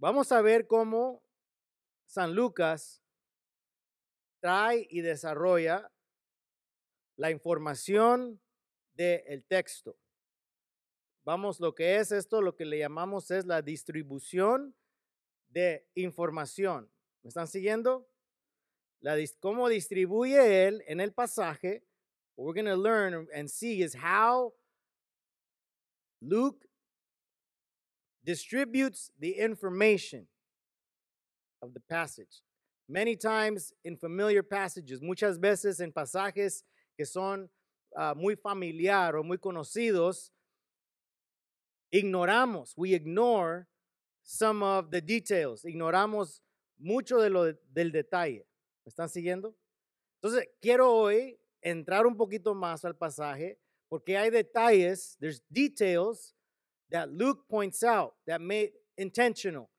Vamos a ver cómo San Lucas trae y desarrolla la información del texto. Vamos, lo que es esto, lo que le llamamos es la distribución de información. ¿Me están siguiendo? cómo distribuye él en el pasaje. we're going to learn and see is how Luke distributes the information of the passage. Many times in familiar passages, muchas veces en pasajes que son uh, muy familiar o muy conocidos, ignoramos, we ignore some of the details, ignoramos mucho de lo, del detalle. ¿Me están siguiendo? Entonces, quiero hoy entrar un poquito más al pasaje porque hay detalles, there's details that Luke points out that made intentional.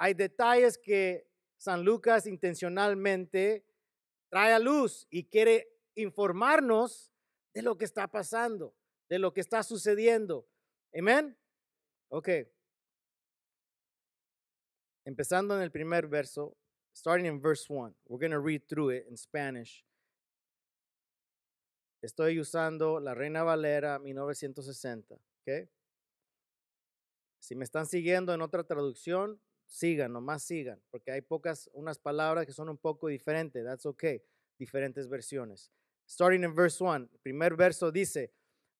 Hay detalles que San Lucas intencionalmente trae a luz y quiere informarnos de lo que está pasando, de lo que está sucediendo. Amen. Ok. Empezando en el primer verso, starting in verse one, We're going to read through it in Spanish. Estoy usando la Reina Valera 1960. Okay? Si me están siguiendo en otra traducción, sigan, nomás sigan, porque hay pocas, unas palabras que son un poco diferentes. That's okay. Diferentes versiones. Starting in verse one, el primer verso dice,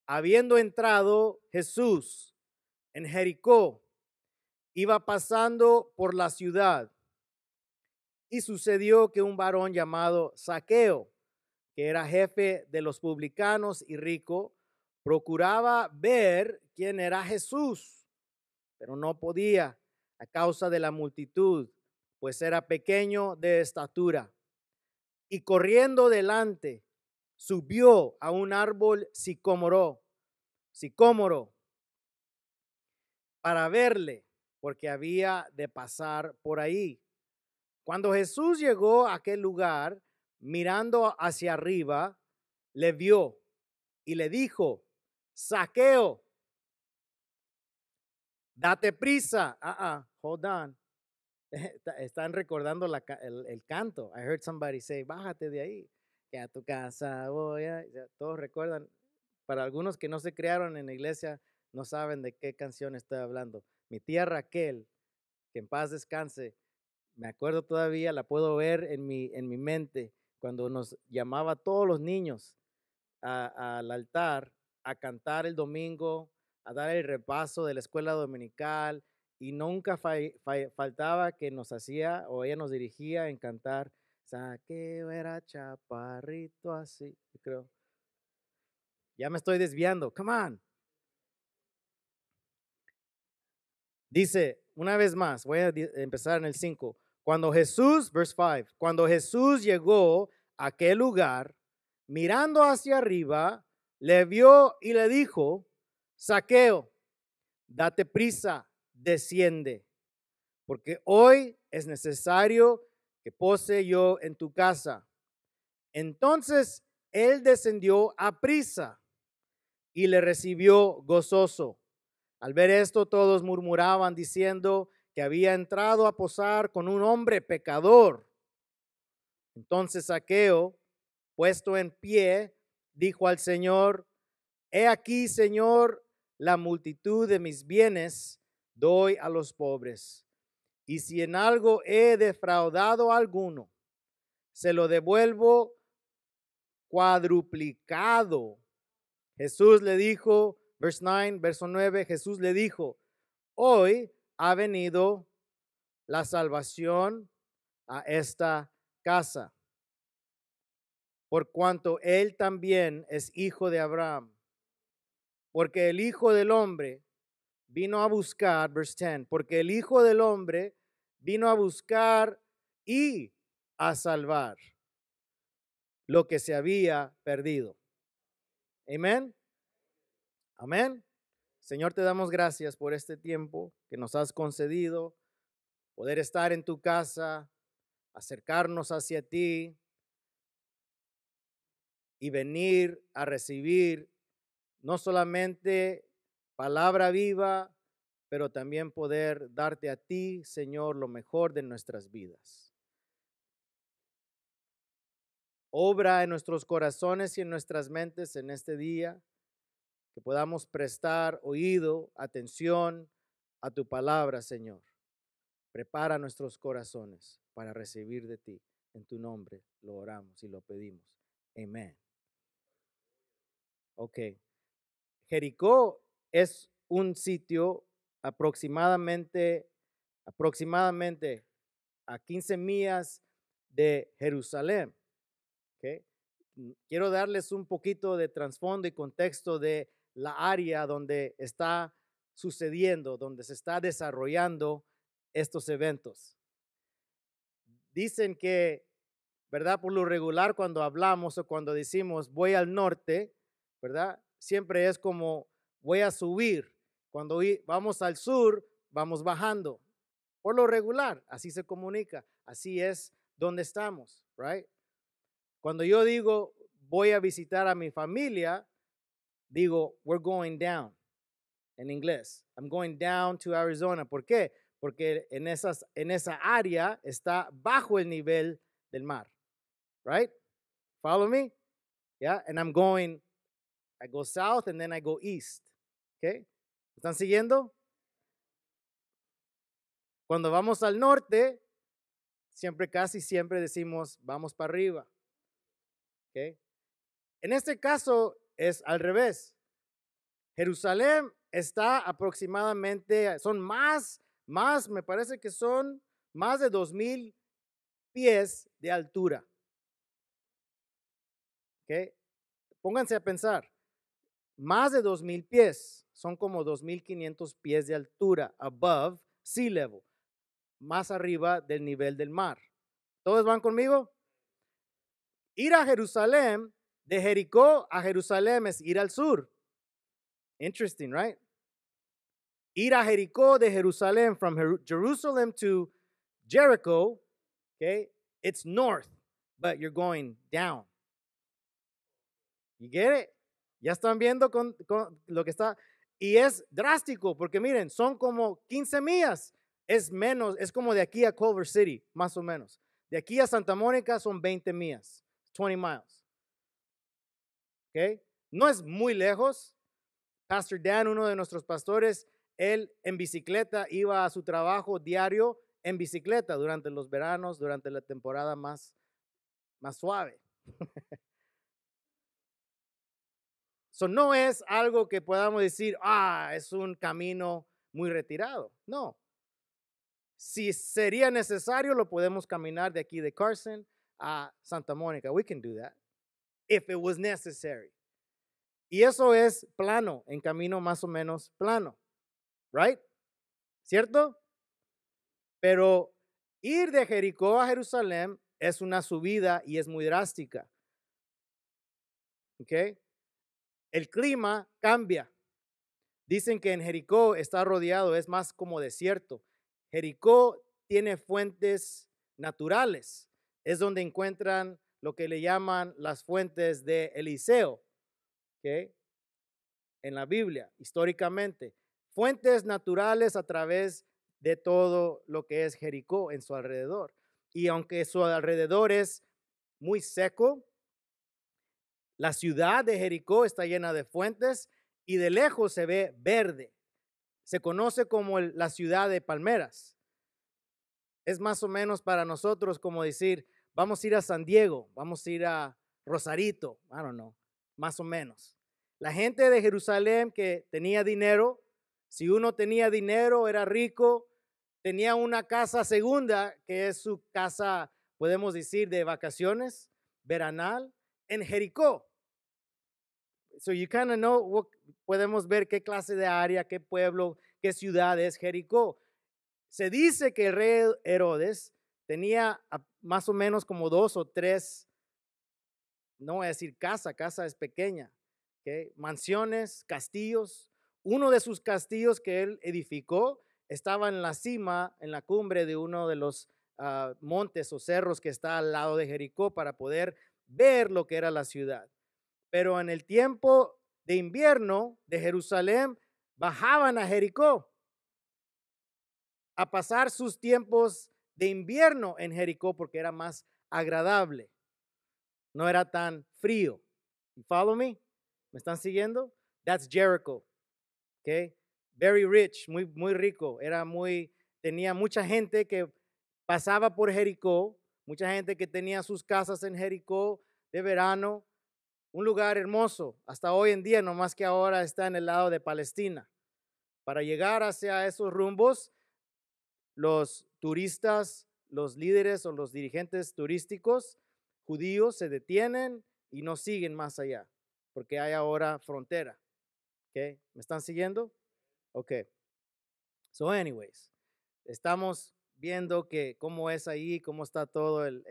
habiendo entrado Jesús en Jericó, iba pasando por la ciudad y sucedió que un varón llamado Saqueo, que era jefe de los publicanos y rico, procuraba ver quién era Jesús pero no podía a causa de la multitud, pues era pequeño de estatura. Y corriendo delante, subió a un árbol sicómoro, sicómoro, para verle, porque había de pasar por ahí. Cuando Jesús llegó a aquel lugar, mirando hacia arriba, le vio y le dijo, saqueo, Date prisa. Ah, uh hold on. Están recordando el, canto. I heard somebody say, bájate de ahí, que a tu casa voy. Ah", todos recuerdan. Para algunos que no se crearon en la iglesia, no saben de qué canción estoy hablando. Mi tía Raquel, que en paz descanse, me acuerdo todavía, la puedo ver en mi, en mi mente, cuando nos llamaba todos los niños al altar a cantar el domingo a dar el repaso de la escuela dominical y nunca faltaba que nos hacía o ella nos dirigía en cantar Saqueo era chaparrito así, creo. Ya me estoy desviando, come on. Dice, una vez más, voy a empezar en el 5. Cuando Jesús, verse 5, cuando Jesús llegó a aquel lugar, mirando hacia arriba, le vio y le dijo, Saqueo, date prisa, desciende, porque hoy es necesario que pose yo en tu casa. Entonces él descendió a prisa y le recibió gozoso. Al ver esto todos murmuraban diciendo que había entrado a posar con un hombre pecador. Entonces Saqueo, puesto en pie, dijo al Señor, He aquí, Señor, la multitud de mis bienes doy a los pobres. Y si en algo he defraudado a alguno, se lo devuelvo cuadruplicado. Jesús le dijo, verse 9, verso 9, Jesús le dijo, hoy ha venido la salvación a esta casa, por cuanto él también es hijo de Abraham porque el Hijo del Hombre vino a buscar, verse 10, porque el Hijo del Hombre vino a buscar y a salvar lo que se había perdido. Amén. Amén. Señor, te damos gracias por este tiempo que nos has concedido, poder estar en tu casa, acercarnos hacia ti y venir a recibir no solamente palabra viva, pero también poder darte a ti, Señor, lo mejor de nuestras vidas. Obra en nuestros corazones y en nuestras mentes en este día, que podamos prestar oído, atención a tu palabra, Señor. Prepara nuestros corazones para recibir de ti. En tu nombre lo oramos y lo pedimos. Amén. Okay. Jericó es un sitio aproximadamente, aproximadamente a 15 millas de Jerusalén. Mm, quiero darles un poquito de trasfondo y contexto de la área donde está sucediendo, donde se está desarrollando estos eventos. Dicen que, ¿verdad? Por lo regular cuando hablamos o cuando decimos voy al norte, ¿verdad? siempre es como voy a subir. Cuando vamos al sur, vamos bajando. Por lo regular, así se comunica, así es donde estamos, right? Cuando yo digo voy a visitar a mi familia, digo we're going down en inglés. I'm going down to Arizona. ¿Por qué? Porque en, esas, en esa área está bajo el nivel del mar, right? Follow me? Yeah, and I'm going I go south and then I go east. ¿Están siguiendo? Cuando vamos al norte, siempre, casi siempre decimos, vamos para arriba. En este caso es al revés. Jerusalén está aproximadamente, son más, más, me parece que son más de 2.000 pies de altura. ¿Okay? Pónganse a pensar más de 2.000 pies, son como 2.500 pies de altura, above sea level, más arriba del nivel del mar. ¿Todos van conmigo? Ir a Jerusalén, de Jericó a Jerusalén es ir al sur. Interesting, right? Ir a Jericó de Jerusalén, from Jerusalem to Jericho, okay, it's north, but you're going down. You get it? Ya están viendo con, lo que está. Y es drástico, porque miren, son como 15 millas. Es menos, es como de aquí a Culver City, más o menos. De aquí a Santa Mónica son 20 millas, 20 miles. ¿Okay? No es muy lejos. Pastor Dan, uno de nuestros pastores, él en bicicleta iba a su trabajo diario en bicicleta durante los veranos, durante la temporada más, más suave. So, no es algo que podamos decir, ah, es un camino muy retirado. No. Si sería necesario, lo podemos caminar de aquí de Carson a Santa Mónica. We can do that. If it was necessary. Y eso es plano, en camino más o menos plano. Right? ¿Cierto? Pero ir de Jericó a Jerusalén es una subida y es muy drástica. okay? El clima cambia. Dicen que en Jericó está rodeado, es más como desierto. Jericó tiene fuentes naturales. Es donde encuentran lo que le llaman las fuentes de Eliseo, en la Biblia, históricamente. Fuentes naturales a través de todo lo que es Jericó en su alrededor. Y aunque su alrededor es muy seco, la ciudad de Jericó está llena de fuentes y de lejos se ve verde. Se conoce como la ciudad de palmeras. Es más o menos para nosotros como decir, vamos a ir a San Diego, vamos a ir a Rosarito, I don't know, más o menos. La gente de Jerusalén que tenía dinero, si uno tenía dinero, era rico, tenía una casa segunda, que es su casa, podemos decir, de vacaciones, veranal, en Jericó so you kind of know, what, podemos ver qué clase de área, qué pueblo, qué ciudad es Jericó. Se dice que el rey Herodes tenía más o menos como dos o tres, no voy a decir casa, casa es pequeña, mansiones, castillos. Uno de sus castillos que él edificó estaba en la cima, en la cumbre de uno de los ah, montes o cerros que está al lado de Jericó para poder ver lo que era la ciudad. Pero en el tiempo de invierno de Jerusalén bajaban a Jericó a pasar sus tiempos de invierno en Jericó porque era más agradable. No era tan frío. Follow me? ¿Me están siguiendo? That's Jericho. Okay? Very rich, muy muy rico, era muy tenía mucha gente que pasaba por Jericó, mucha gente que tenía sus casas en Jericó de verano un lugar hermoso, hasta hoy en día, más que ahora está en el lado de Palestina. Para llegar hacia esos rumbos, los turistas, los líderes o los dirigentes turísticos judíos se detienen y no siguen más allá, porque hay ahora frontera. Okay. ¿Me están siguiendo? Ok. So, anyways, estamos viendo que cómo es ahí, cómo está todo el,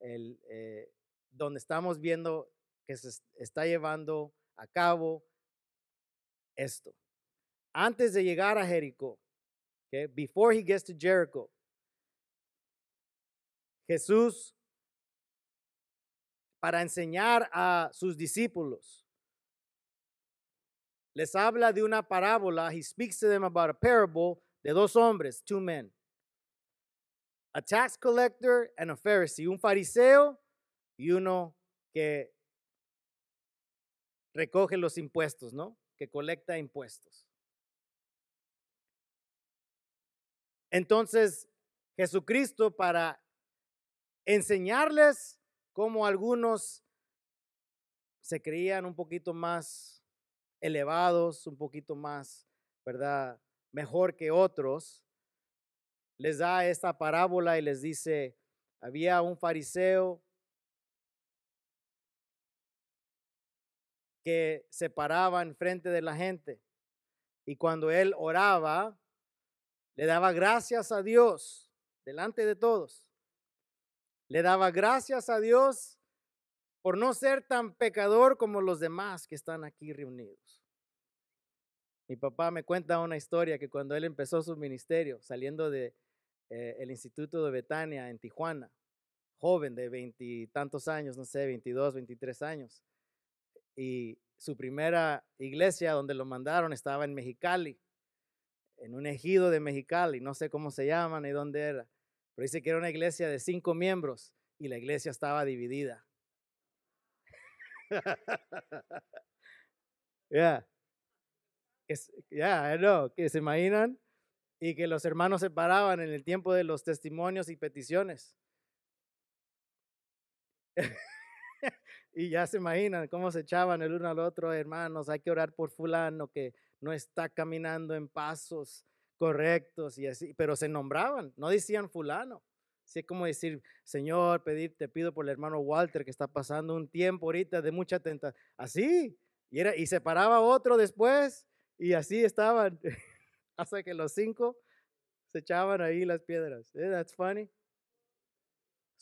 el, eh, donde estamos viendo que se está llevando a cabo esto. Antes de llegar a Jericó, before he gets to Jericho, Jesús, para enseñar a sus discípulos, les habla de una parábola. He speaks to them about a parable de dos hombres, two men. A tax collector and a Pharisee, un fariseo y uno que recoge los impuestos, ¿no? Que colecta impuestos. Entonces, Jesucristo para enseñarles cómo algunos se creían un poquito más elevados, un poquito más, ¿verdad? Mejor que otros, les da esta parábola y les dice, había un fariseo que se paraba enfrente de la gente. Y cuando él oraba, le daba gracias a Dios delante de todos. Le daba gracias a Dios por no ser tan pecador como los demás que están aquí reunidos. Mi papá me cuenta una historia que cuando él empezó su ministerio, saliendo del de, eh, el Instituto de Betania en Tijuana, joven de veintitantos años, no sé, 22, 23 años, y su primera iglesia donde lo mandaron estaba en Mexicali, en un ejido de Mexicali, no sé cómo se llama ni dónde era, pero dice que era una iglesia de cinco miembros y la iglesia estaba dividida. Ya, ya, ¿no? que se imaginan y que los hermanos se paraban en el tiempo de los testimonios y peticiones. Y ya se imaginan cómo se echaban el uno al otro, hermanos, hay que orar por fulano que no está caminando en pasos correctos y así, pero se nombraban, no decían fulano. Así es como decir, Señor, te pido por el hermano Walter que está pasando un tiempo ahorita de mucha tentación. Así, y, era, y se paraba otro después y así estaban hasta que los cinco se echaban ahí las piedras. Eh, that's funny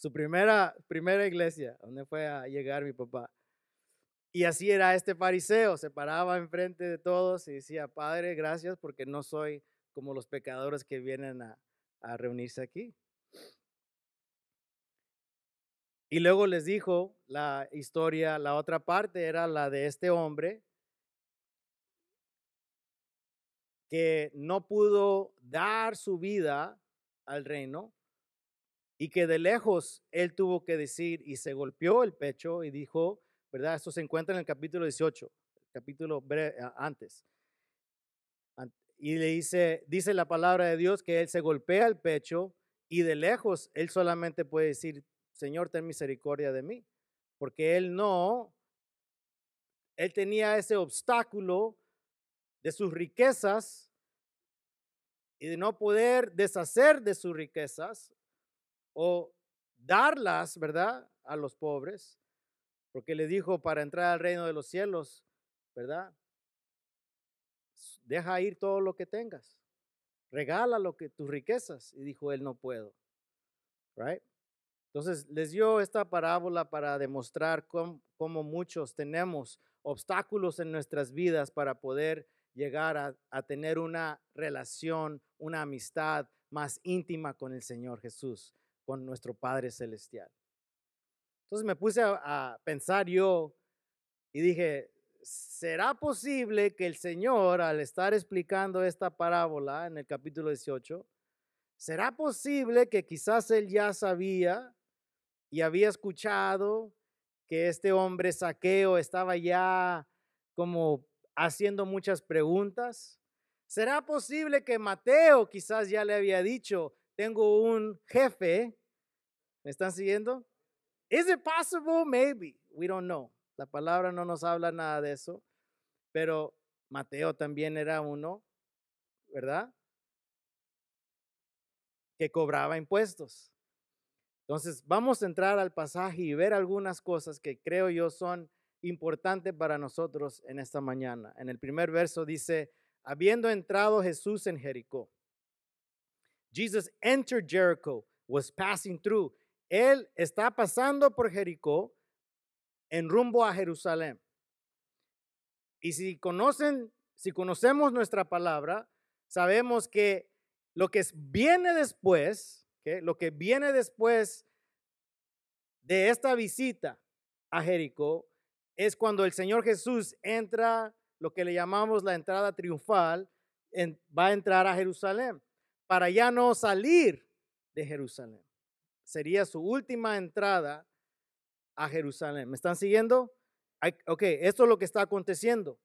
su primera, primera iglesia, donde fue a llegar mi papá. Y así era este fariseo, se paraba enfrente de todos y decía, Padre, gracias porque no soy como los pecadores que vienen a, a reunirse aquí. Y luego les dijo la historia, la otra parte era la de este hombre que no pudo dar su vida al reino y que de lejos él tuvo que decir y se golpeó el pecho y dijo, ¿verdad? Esto se encuentra en el capítulo 18, el capítulo antes. Y le dice, dice la palabra de Dios que él se golpea el pecho y de lejos él solamente puede decir, Señor, ten misericordia de mí, porque él no, él tenía ese obstáculo de sus riquezas y de no poder deshacer de sus riquezas o darlas, ¿verdad? A los pobres, porque le dijo para entrar al reino de los cielos, ¿verdad? Deja ir todo lo que tengas, regala lo que tus riquezas. Y dijo él, no puedo, right? Entonces les dio esta parábola para demostrar cómo, muchos tenemos obstáculos en nuestras vidas para poder llegar a tener una relación, una amistad más íntima con el Señor Jesús nuestro Padre Celestial. Entonces me puse a, pensar yo y dije, ¿será posible que el Señor, al estar explicando esta parábola en el capítulo 18, ¿será posible que quizás él ya sabía y había escuchado que este hombre saqueo estaba ya como haciendo muchas preguntas? ¿Será posible que Mateo quizás ya le había dicho, tengo un jefe ¿Me están siguiendo? Is it possible? Maybe. We don't know. La palabra no nos habla nada de eso. Pero Mateo también era uno, ¿verdad? Que cobraba impuestos. Entonces, vamos a entrar al pasaje y ver algunas cosas que creo yo son importantes para nosotros en esta mañana. En el primer verso dice, habiendo entrado Jesús en Jericó. Jesus entered Jericho, was passing through. Él está pasando por Jericó en rumbo a Jerusalén. Y si conocen, si conocemos nuestra palabra, sabemos que lo que viene después, lo que viene después de esta visita a Jericó es cuando el Señor Jesús entra, lo que le llamamos la entrada triunfal, va a entrar a Jerusalén para ya no salir de Jerusalén sería su última entrada a Jerusalén. ¿Me están siguiendo? Ok, esto es lo que está aconteciendo.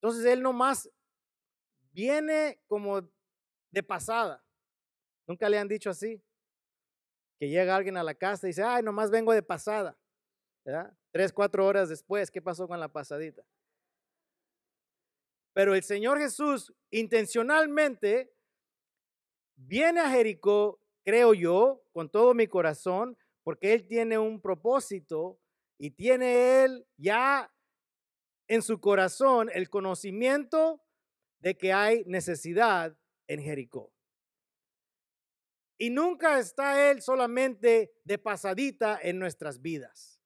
Entonces él nomás viene como de pasada. Nunca le han dicho así. Que llega alguien a la casa y dice, ay, nomás vengo de pasada. ¿Verdad? Tres, cuatro horas después, ¿qué pasó con la pasadita? Pero el Señor Jesús intencionalmente viene a Jericó, creo yo, con todo mi corazón, porque Él tiene un propósito y tiene Él ya en su corazón el conocimiento de que hay necesidad en Jericó. Y nunca está Él solamente de pasadita en nuestras vidas.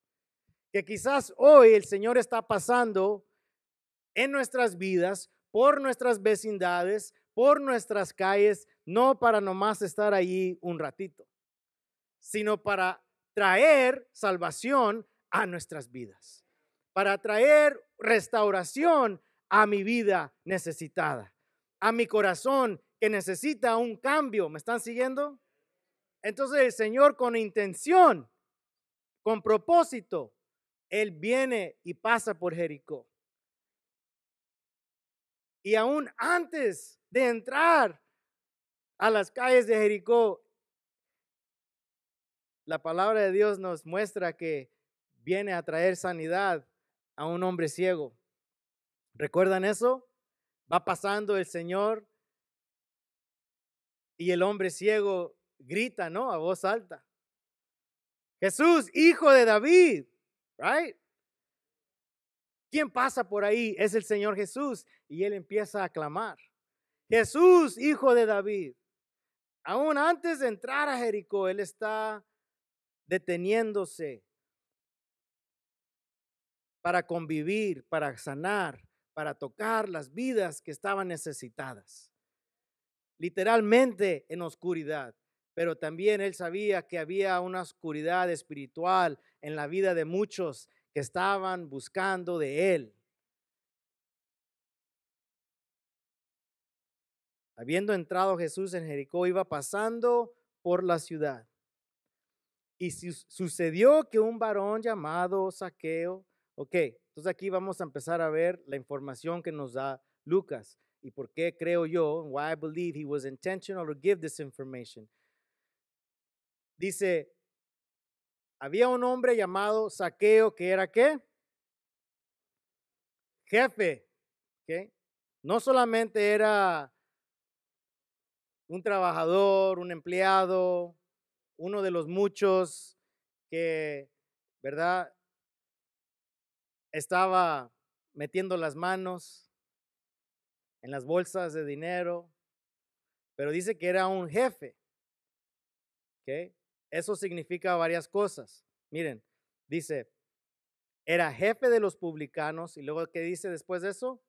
Que quizás hoy el Señor está pasando en nuestras vidas, por nuestras vecindades, por nuestras calles, no para nomás estar allí un ratito sino para traer salvación a nuestras vidas, para traer restauración a mi vida necesitada, a mi corazón que necesita un cambio. ¿Me están siguiendo? Entonces el Señor con intención, con propósito, Él viene y pasa por Jericó. Y aún antes de entrar a las calles de Jericó, la palabra de Dios nos muestra que viene a traer sanidad a un hombre ciego. ¿Recuerdan eso? Va pasando el Señor y el hombre ciego grita, ¿no? A voz alta. Jesús, hijo de David, ¿right? ¿Quién pasa por ahí? Es el Señor Jesús. Y él empieza a clamar, Jesús, hijo de David. Aún antes de entrar a Jericó, él está deteniéndose para convivir, para sanar, para tocar las vidas que estaban necesitadas. Literalmente en oscuridad, pero también él sabía que había una oscuridad espiritual en la vida de muchos que estaban buscando de él. Habiendo entrado Jesús en Jericó, iba pasando por la ciudad y sucedió que un varón llamado Saqueo, ok, entonces aquí vamos a empezar a ver la información que nos da Lucas y por qué creo yo, why I believe he was intentional to give this information. Dice, había un hombre llamado Saqueo que era qué? Jefe, ¿ok? No solamente era un trabajador, un empleado, uno de los muchos que, ¿verdad? Estaba metiendo las manos en las bolsas de dinero, pero dice que era un jefe. ¿Okay? Eso significa varias cosas. Miren, dice, era jefe de los publicanos y luego ¿qué dice después de eso?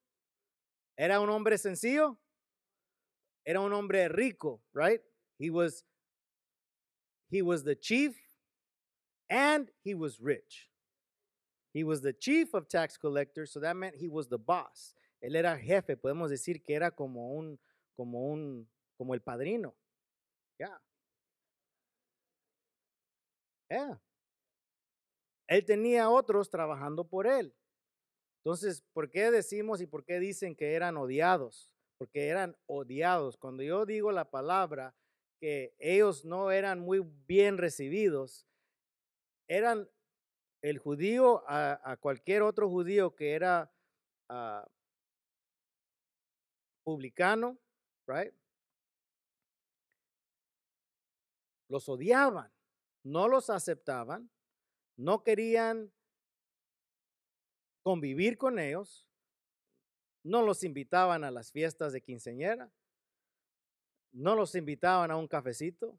Era un hombre sencillo, era un hombre rico, right? He was He was the chief and he was rich. He was the chief of tax collectors, so that meant he was the boss. Él era jefe, podemos decir que era como un, como un, como el padrino. ya. Yeah. Él tenía otros trabajando por él. Entonces, ¿por qué decimos y por qué dicen que eran odiados? Porque eran odiados. Cuando yo digo la palabra que ellos no eran muy bien recibidos, eran el judío a, cualquier otro judío que era ah, publicano, right? Los odiaban, no los aceptaban, no querían convivir con ellos, no los invitaban a las fiestas de quinceñera, no los invitaban a un cafecito.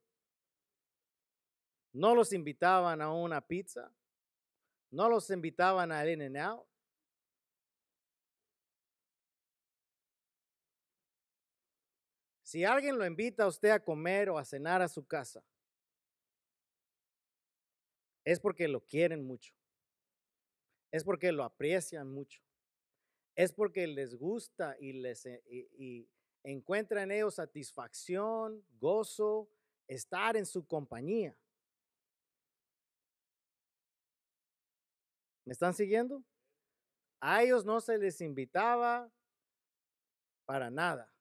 No los invitaban a una pizza. No los invitaban a In and Out. Si alguien lo invita a usted a comer o a cenar a su casa, es porque lo quieren mucho. Es porque lo aprecian mucho. Es porque les gusta y les, eh, ¿Encuentran ellos satisfacción, gozo, estar en su compañía. ¿Me están siguiendo? A ellos no se les invitaba para nada.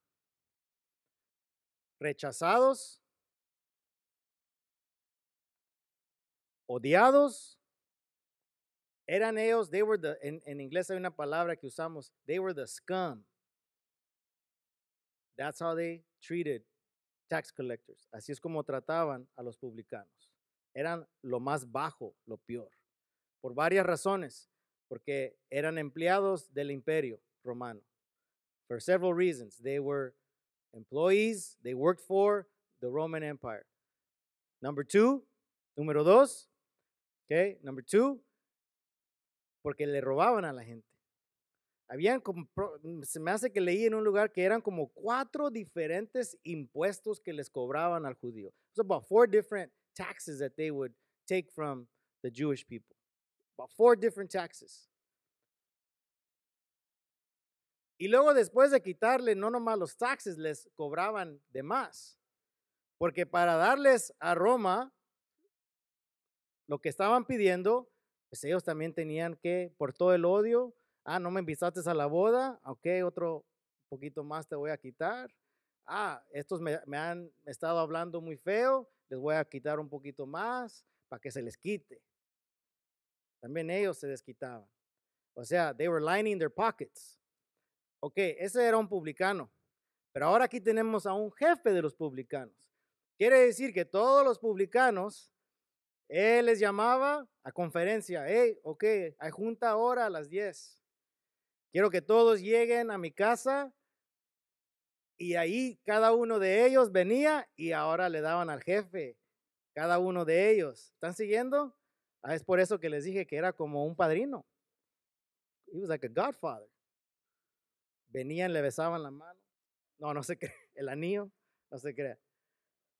Rechazados, odiados, eran ellos, they were the, en, en inglés hay una palabra que usamos, they were the scum, That's how they treated tax collectors. Así es como trataban a los publicanos. Eran lo más bajo, lo peor. Por varias razones, porque eran empleados del imperio romano. por several reasons. They were employees, they worked for the Roman Empire. Number two, número dos, okay, number two, porque le robaban a la gente. Habían, mm, se me hace que leí en un lugar que eran como cuatro diferentes impuestos que les cobraban al judío. So about four different taxes that they would take from the Jewish people. About four different taxes. Y luego después de quitarle no nomás los taxes, les cobraban de más. Porque para darles a Roma lo que estaban pidiendo, pues ellos también tenían que, por todo el odio, Ah, no me invitaste a la boda. Ok, otro poquito más te voy a quitar. Ah, estos me, han estado hablando muy feo. Les voy a quitar un poquito más para que se les quite. También ellos se desquitaban. O sea, they were lining their pockets. Ok, ese era un publicano. Pero ahora aquí tenemos a un jefe de los publicanos. Quiere decir que todos los publicanos, él les llamaba a conferencia. Hey, ok, hay junta ahora a las 10. Quiero que todos lleguen a mi casa y ahí cada uno de ellos venía y ahora le daban al jefe, cada uno de ellos. ¿Están siguiendo? Ah, es por eso que les dije que era como un padrino. He was like a godfather. Venían, le besaban la mano. No, no se cree. El anillo, no se crea.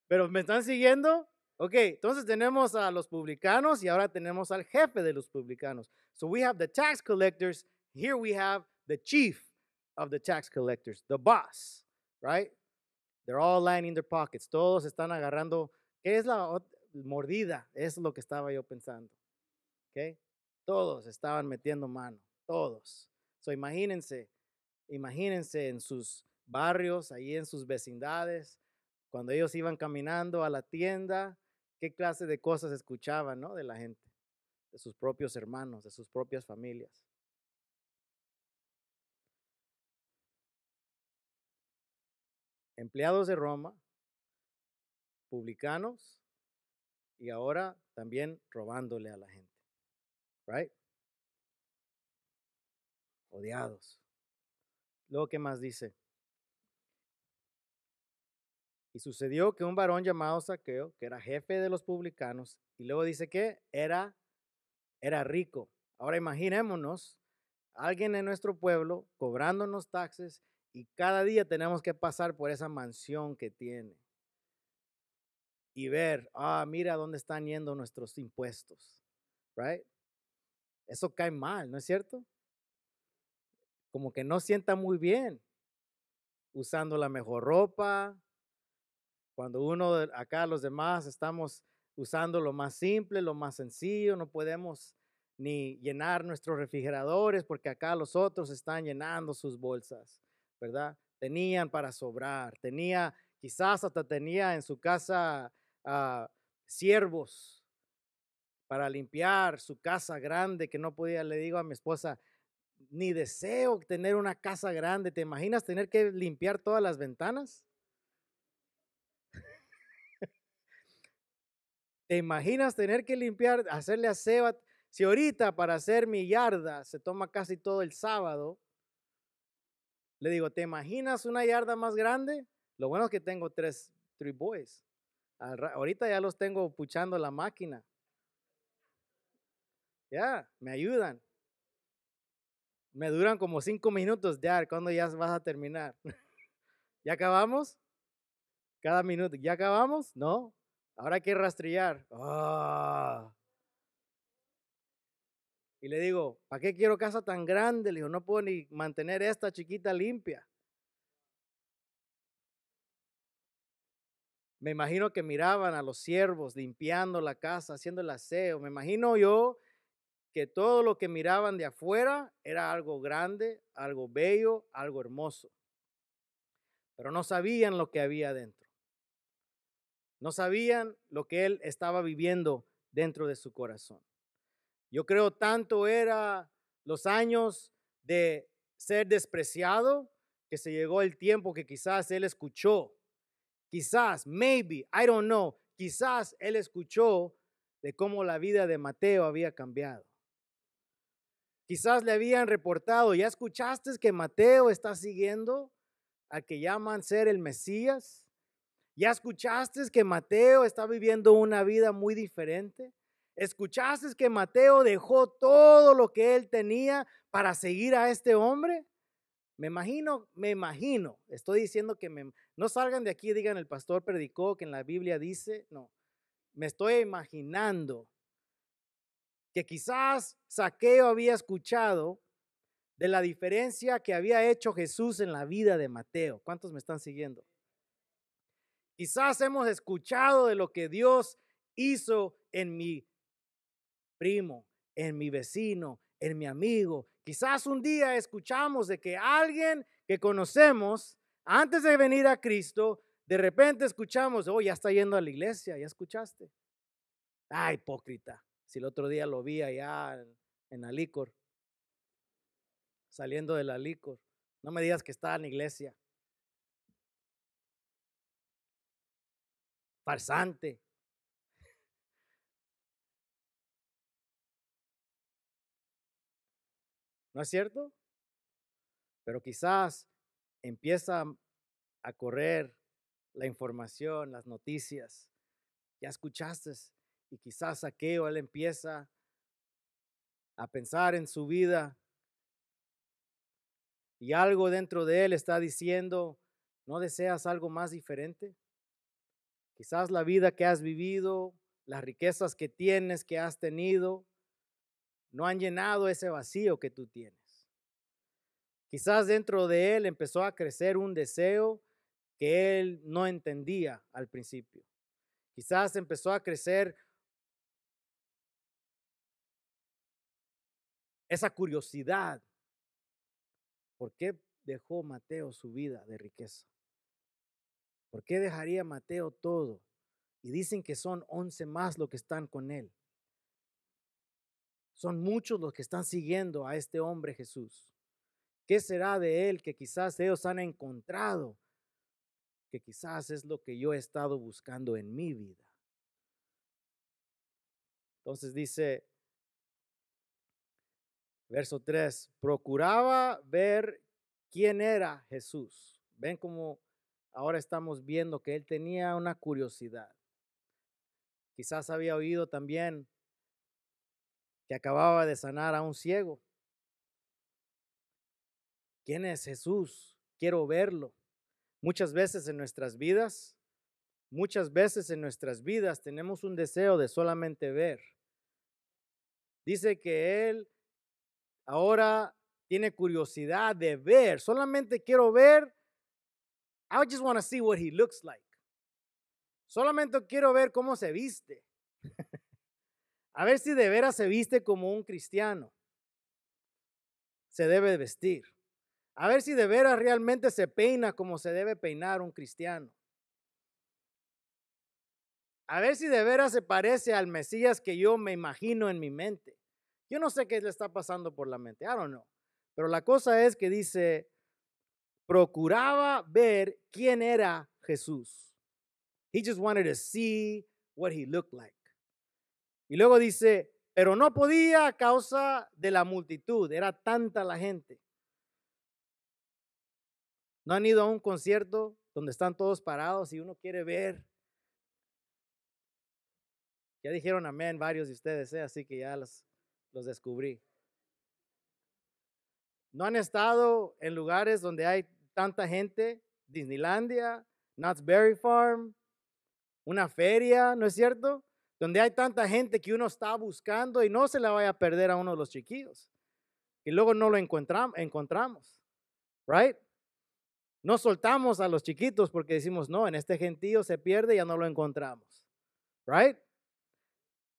Pero me están siguiendo. Ok, entonces tenemos a los publicanos y ahora tenemos al jefe de los publicanos. So we have the tax collectors Here we have the chief of the tax collectors, the boss, right? They're all lining their pockets. Todos están agarrando. ¿Qué es la mordida? Es lo que estaba yo pensando. ¿Ok? Todos estaban metiendo mano. Todos. So imagínense, imagínense en sus barrios, ahí en sus vecindades, cuando ellos iban caminando a la tienda, qué clase de cosas escuchaban, ¿no? De la gente, de sus propios hermanos, de sus propias familias. empleados de Roma, publicanos y ahora también robándole a la gente. Right? Odiados. Luego, ¿qué más dice? Y sucedió que un varón llamado Saqueo, que era jefe de los publicanos, y luego dice que era, era rico. Ahora imaginémonos alguien en nuestro pueblo cobrándonos taxes y cada día tenemos que pasar por esa mansión que tiene y ver, ah, mira dónde están yendo nuestros impuestos, right? Eso cae mal, ¿no es cierto? Como que no sienta muy bien usando la mejor ropa, cuando uno acá los demás estamos usando lo más simple, lo más sencillo, no podemos ni llenar nuestros refrigeradores porque acá los otros están llenando sus bolsas. ¿verdad? Tenían para sobrar, tenía, quizás hasta tenía en su casa ciervos ah, siervos para limpiar su casa grande que no podía, le digo a mi esposa, ni deseo tener una casa grande, ¿te imaginas tener que limpiar todas las ventanas? ¿Te imaginas tener que limpiar, hacerle aseo? Si ahorita para hacer mi yarda se toma casi todo el sábado, le digo, ¿te imaginas una yarda más grande? Lo bueno es que tengo tres, three boys. Ahorita ya los tengo puchando la máquina. Ya, me ayudan. Me duran como cinco minutos, Ya, ¿cuándo ya vas a terminar? ¿Ya acabamos? Cada minuto, ¿ya acabamos? No. Ahora hay que rastrear. Oh. Y le digo, ¿para qué quiero casa tan grande? Le digo, no puedo ni mantener esta chiquita limpia. Me imagino que miraban a los siervos limpiando la casa, haciendo el aseo. Me imagino yo que todo lo que miraban de afuera era algo grande, algo bello, algo hermoso. Pero no sabían lo que había adentro. No sabían lo que él estaba viviendo dentro de su corazón. Yo creo tanto era los años de ser despreciado que se llegó el tiempo que quizás él escuchó, quizás, maybe, I don't know, quizás él escuchó de cómo la vida de Mateo había cambiado. Quizás le habían reportado, ¿ya escuchaste que Mateo está siguiendo a que llaman ser el Mesías? ¿Ya escuchaste que Mateo está viviendo una vida muy diferente? ¿Escuchaste que Mateo dejó todo lo que él tenía para seguir a este hombre? Me imagino, me imagino, estoy diciendo que me, no salgan de aquí y digan el pastor predicó que en la Biblia dice, no, me estoy imaginando que quizás Saqueo había escuchado de la diferencia que había hecho Jesús en la vida de Mateo. ¿Cuántos me están siguiendo? Quizás hemos escuchado de lo que Dios hizo en mi primo, en mi vecino, en mi amigo. Quizás un día escuchamos de que alguien que conocemos, antes de venir a Cristo, de repente escuchamos, oh, ya está yendo a la iglesia, ya escuchaste. Ah, hipócrita. Si el otro día lo vi allá en alícor saliendo de la licor, no me digas que está en la iglesia. Farsante. ¿No es cierto? Pero quizás empieza mm, a correr la información, las noticias. Ya escuchaste y quizás saqueo, él empieza a pensar en su vida y algo dentro de él está diciendo, ¿no deseas algo más diferente? Quizás la vida que has vivido, las riquezas que tienes, que has tenido, no han llenado ese vacío que tú tienes. Quizás dentro de él empezó a crecer un deseo que él no entendía al principio. Quizás empezó a crecer esa curiosidad. ¿Por qué dejó Mateo su vida de riqueza? ¿Por qué dejaría Mateo todo? Y dicen que son once más los que están con él. Son muchos los que están siguiendo a este hombre Jesús. ¿Qué será de él que quizás ellos han encontrado? Que quizás es lo que yo he estado buscando en mi vida. Entonces dice, verso 3, procuraba ver quién era Jesús. Ven como ahora estamos viendo que él tenía una curiosidad. Quizás había oído también que acababa de sanar a un ciego. ¿Quién es Jesús? Quiero verlo. Muchas veces en nuestras vidas, muchas veces en nuestras vidas tenemos un deseo de solamente ver. Dice que Él ahora tiene curiosidad de ver. Solamente quiero ver. I just want to see what he looks like. Solamente quiero ver cómo se viste. A ver si de veras se viste como un cristiano se debe vestir. A ver si de veras realmente se peina como se debe peinar un cristiano. A ver si de veras se parece al Mesías que yo me imagino en mi mente. Yo no sé qué le está pasando por la mente, I don't know. Pero la cosa es que dice, procuraba ver quién era Jesús. He just wanted to see what he looked like. Y luego dice, pero no podía a causa de la multitud, era tanta la gente. ¿No han ido a un concierto donde están todos parados y uno quiere ver? Ya dijeron amén varios de ustedes, ¿eh? así que ya los, los descubrí. ¿No han estado en lugares donde hay tanta gente? Disneylandia, Knott's Berry Farm, una feria, ¿no es cierto? donde hay tanta gente que uno está buscando y no se la vaya a perder a uno de los chiquillos. Y luego no lo encontramos, encontramos. Right? No soltamos a los chiquitos porque decimos, no, en este gentío se pierde, y ya no lo encontramos. Right?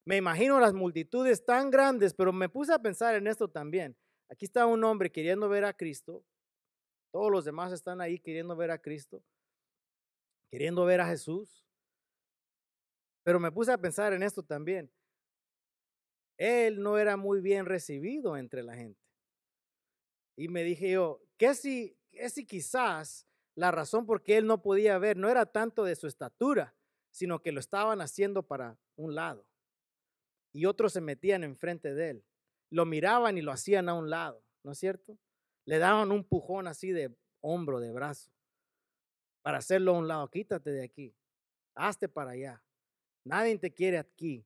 Me imagino las multitudes tan grandes, pero me puse a pensar en esto también. Aquí está un hombre queriendo ver a Cristo. Todos los demás están ahí queriendo ver a Cristo, queriendo ver a Jesús. Pero me puse a pensar en esto también. Él no era muy bien recibido entre la gente. Y me dije yo, ¿qué si, si quizás la razón por qué él no podía ver no era tanto de su estatura, sino que lo estaban haciendo para un lado? Y otros se metían enfrente de él, lo miraban y lo hacían a un lado, ¿no es cierto? Le daban un pujón así de hombro, de brazo, para hacerlo a un lado, quítate de aquí, hazte para allá. Nadie te quiere aquí.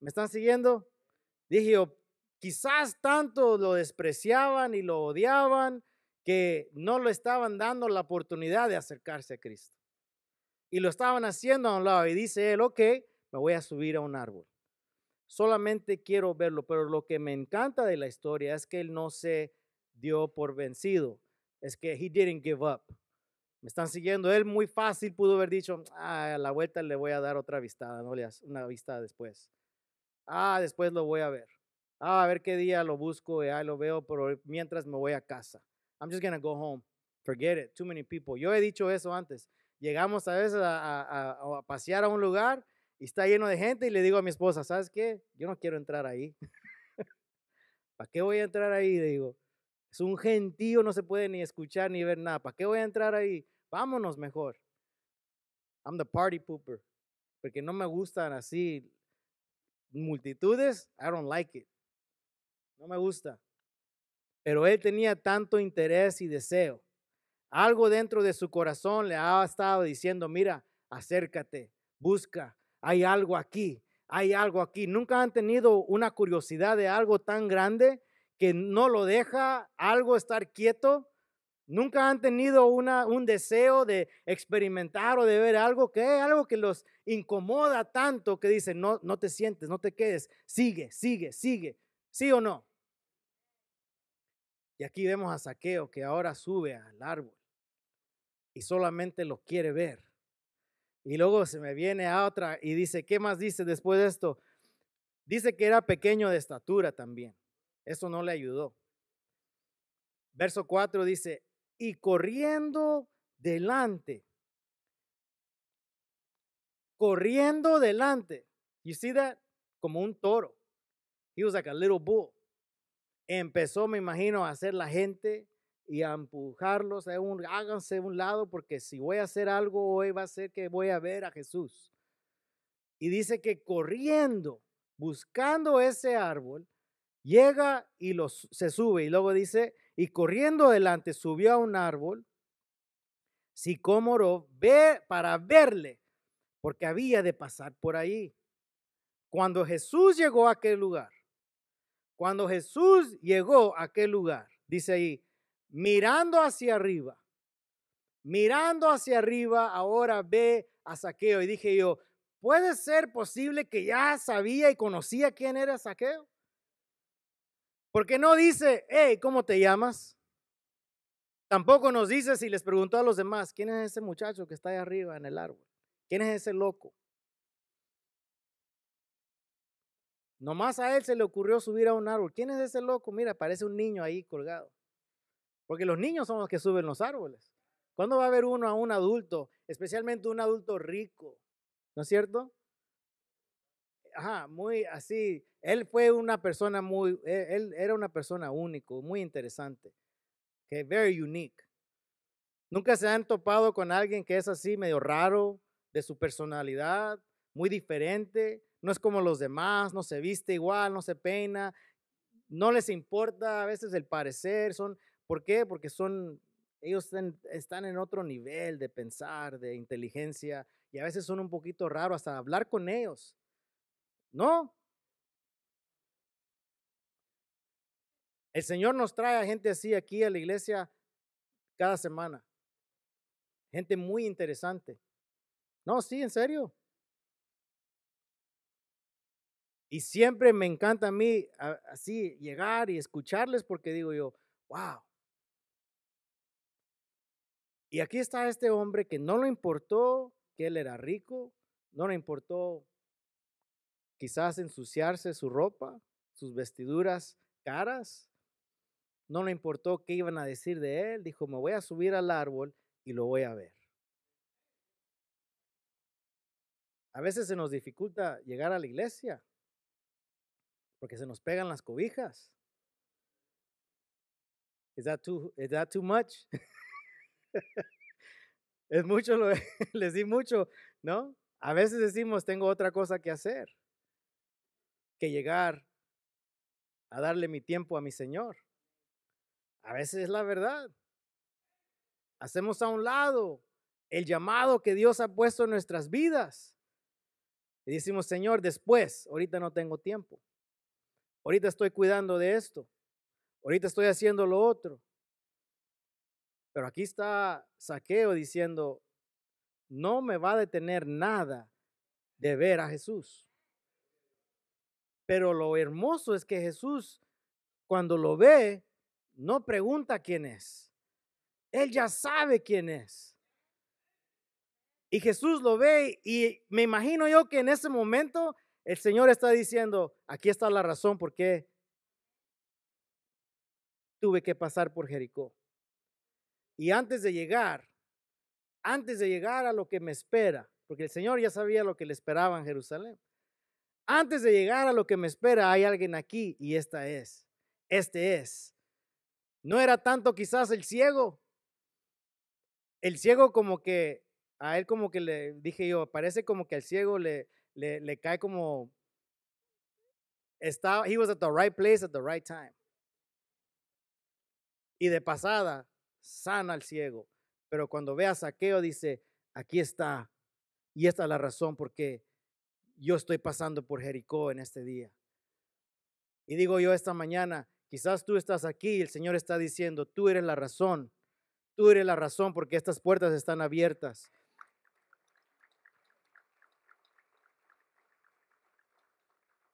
¿Me están siguiendo? Dije yo, quizás tanto lo despreciaban y lo odiaban que no lo estaban dando la oportunidad de acercarse a Cristo. Y lo estaban haciendo a un lado. Y dice él, ok, me voy a subir a un árbol. Solamente quiero verlo. Pero lo que me encanta de la historia es que él no se dio por vencido. Es que he didn't give up me están siguiendo. Él muy fácil pudo haber dicho, ah, a la vuelta le voy a dar otra vistada, no una vista después. Ah, después lo voy a ver. Ah, a ver qué día lo busco, ya lo veo, pero mientras me voy a casa. I'm just to go home. Forget it. Too many people. Yo he dicho eso antes. Llegamos a veces a, a pasear a un lugar y está lleno de gente y le digo a mi esposa, ¿sabes qué? Yo no quiero entrar ahí. ¿Para qué voy a entrar ahí? Le digo, es un gentío, no se puede ni escuchar ni ver nada. ¿Para qué voy a entrar ahí? Vámonos mejor. I'm the party pooper. Porque no me gustan así multitudes. I don't like it. No me gusta. Pero él tenía tanto interés y deseo. Algo dentro de su corazón le ha estado diciendo, mira, acércate, busca, hay algo aquí, hay algo aquí. Nunca han tenido una curiosidad de algo tan grande que no lo deja algo estar quieto. Nunca han tenido una, un deseo de experimentar o de ver algo que algo que los incomoda tanto que dicen, no, no te sientes, no te quedes, sigue, sigue, sigue, sí o no. Y aquí vemos a Saqueo que ahora sube al árbol y solamente lo quiere ver. Y luego se me viene a otra y dice, ¿qué más dice después de esto? Dice que era pequeño de estatura también. Eso no le ayudó. Verso 4 dice, y corriendo delante. Corriendo delante. You see that? Como un toro. He was like a little bull. Empezó, me imagino, a hacer la gente y a empujarlos. A un, háganse a un lado porque si voy a hacer algo hoy va a ser que voy a ver a Jesús. Y dice que corriendo, buscando ese árbol, Llega y los, se sube y luego dice, y corriendo adelante subió a un árbol, sicómoro, ve, para verle, porque había de pasar por ahí. Cuando Jesús llegó a aquel lugar, cuando Jesús llegó a aquel lugar, dice ahí, mirando hacia arriba, mirando hacia arriba, ahora ve a Saqueo. Y dije yo, ¿puede ser posible que ya sabía y conocía quién era Saqueo? Porque no dice, hey, ¿cómo te llamas? Tampoco nos dice si les preguntó a los demás, ¿quién es ese muchacho que está ahí arriba en el árbol? ¿Quién es ese loco? Nomás a él se le ocurrió subir a un árbol. ¿Quién es ese loco? Mira, parece un niño ahí colgado. Porque los niños son los que suben los árboles. ¿Cuándo va a haber uno a un adulto, especialmente un adulto rico? ¿No es cierto? ajá, muy así. Él fue una persona muy, e, él, era una persona único, muy interesante. que very unique. Nunca se han topado con alguien que es así medio raro de su personalidad, muy diferente, no es como los demás, no se viste igual, no se peina, no les importa a veces el parecer, son, ¿por qué? Porque son, ellos están en otro nivel de pensar, de inteligencia, y a veces son un poquito raros hasta hablar con ellos. No. El Señor nos trae a gente así aquí a la iglesia cada semana. Gente muy interesante. No, sí, en serio. Y siempre me encanta a mí así llegar y escucharles porque digo yo, wow. Y aquí está este hombre que no le importó que él era rico, no le importó quizás ensuciarse su ropa, sus vestiduras caras. No le importó qué iban a decir de él, dijo, me voy a subir al árbol y lo voy a ver. A veces se nos dificulta llegar a la iglesia porque se nos pegan las cobijas. Is that too, is that too much? es mucho, les di mucho, ¿no? A veces decimos, tengo otra cosa que hacer que llegar a darle mi tiempo a mi Señor. A veces es la verdad. Hacemos a un lado el llamado que Dios ha puesto en nuestras vidas. Y decimos, Señor, después, ahorita no tengo tiempo. Ahorita estoy cuidando de esto. Ahorita estoy haciendo lo otro. Pero aquí está Saqueo diciendo, no me va a detener nada de ver a Jesús. Pero lo hermoso es que Jesús, cuando lo ve, no pregunta quién es. Él ya sabe quién es. Y Jesús lo ve y me imagino yo que en ese momento el Señor está diciendo, aquí está la razón por qué tuve que pasar por Jericó. Y antes de llegar, antes de llegar a lo que me espera, porque el Señor ya sabía lo que le esperaba en Jerusalén, antes de llegar a lo que me espera, hay alguien aquí y esta es. Este es. No era tanto quizás el ciego. El ciego como que, a él como que le dije yo, parece como que al ciego le, le, cae como, estaba, he was at the right place at the right time. Y de pasada, sana al ciego. Pero cuando ve a Saqueo, dice, aquí está. Y esta es la razón por qué yo estoy pasando por Jericó en este día. Y digo yo esta mañana, quizás tú estás aquí y el Señor está diciendo, tú eres la razón, tú eres la razón porque estas puertas están abiertas.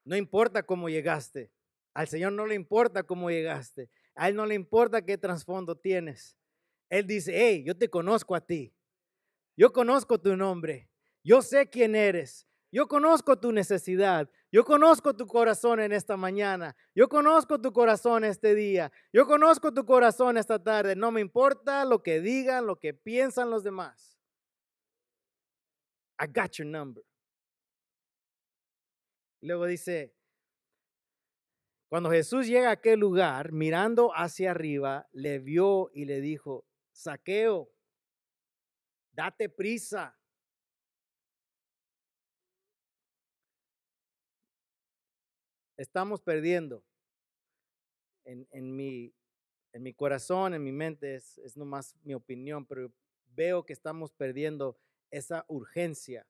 No importa cómo llegaste, al Señor no le importa cómo llegaste, a Él no le importa qué trasfondo tienes. Él dice, hey, yo te conozco a ti, yo conozco tu nombre, yo sé quién eres, yo conozco tu necesidad. Yo conozco tu corazón en esta mañana. Yo conozco tu corazón este día. Yo conozco tu corazón esta tarde. No me importa lo que digan, lo que piensan los demás. I got your number. Luego dice, cuando Jesús llega a aquel lugar, mirando hacia arriba, le vio y le dijo, saqueo, date prisa, estamos perdiendo. En, mi, corazón, en mi mente, es, es nomás mi opinión, pero veo que estamos perdiendo esa urgencia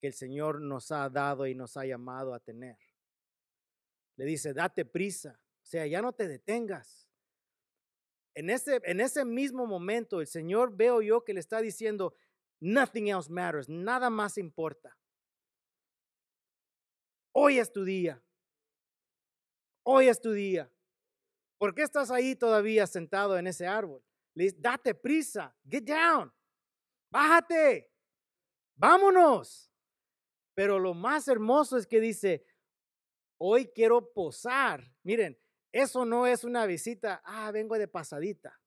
que el Señor nos ha dado y nos ha llamado a tener. Le dice, date prisa, o sea, ya no te detengas. En ese, en ese mismo momento, el Señor veo yo que le está diciendo, nothing else matters, nada más importa. Hoy es tu día, Hoy es tu día. ¿Por qué estás ahí todavía sentado en ese árbol? Le date prisa, get down, bájate, vámonos. Pero lo más hermoso es que dice, hoy quiero posar. Miren, eso no es una visita, ah, vengo de pasadita.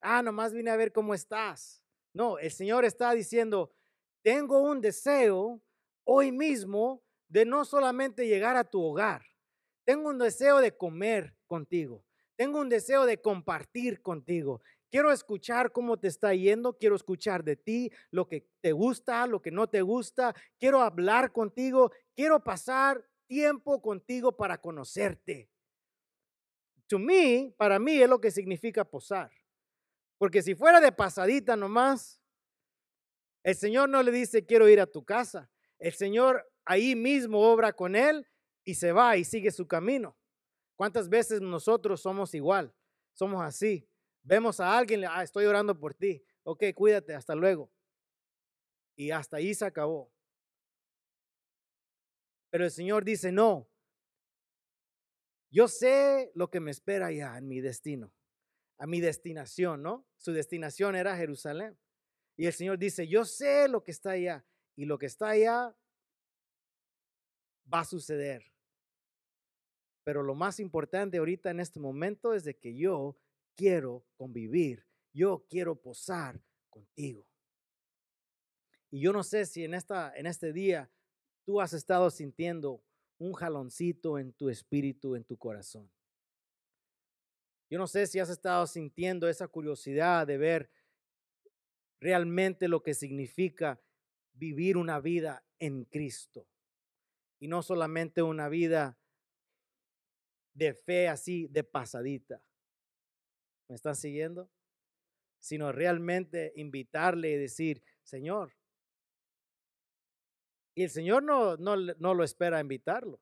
Ah, nomás vine a ver cómo estás. No, el Señor está diciendo, tengo un deseo hoy mismo de no solamente llegar a tu hogar, tengo un deseo de comer contigo. Tengo un deseo de compartir contigo. Quiero escuchar cómo te está yendo, quiero escuchar de ti, lo que te gusta, lo que no te gusta. Quiero hablar contigo, quiero pasar tiempo contigo para conocerte. To me, para mí es lo que significa posar. Porque si fuera de pasadita nomás, el Señor no le dice quiero ir a tu casa. El Señor ahí mismo obra con él y se va y sigue su camino. ¿Cuántas veces nosotros somos igual? Somos así. Vemos a alguien, ah, estoy orando por ti. Ok, cuídate, hasta luego. Y hasta ahí se acabó. Pero el Señor dice, no, yo sé lo que me espera ya en mi destino, a mi destinación, ¿no? Su destinación era Jerusalén. Y el Señor dice, yo sé lo que está allá y lo que está allá va a suceder. Pero lo más importante ahorita en este momento es de que yo quiero convivir, yo quiero posar contigo. Y yo no sé si en, esta, en este día tú has estado sintiendo un jaloncito en tu espíritu, en tu corazón. Yo no sé si has estado sintiendo esa curiosidad de ver realmente lo que significa vivir una vida en Cristo. Y no solamente una vida de fe así de pasadita. ¿Me están siguiendo? Sino realmente invitarle y decir, Señor. Y el Señor no, no, lo espera invitarlo.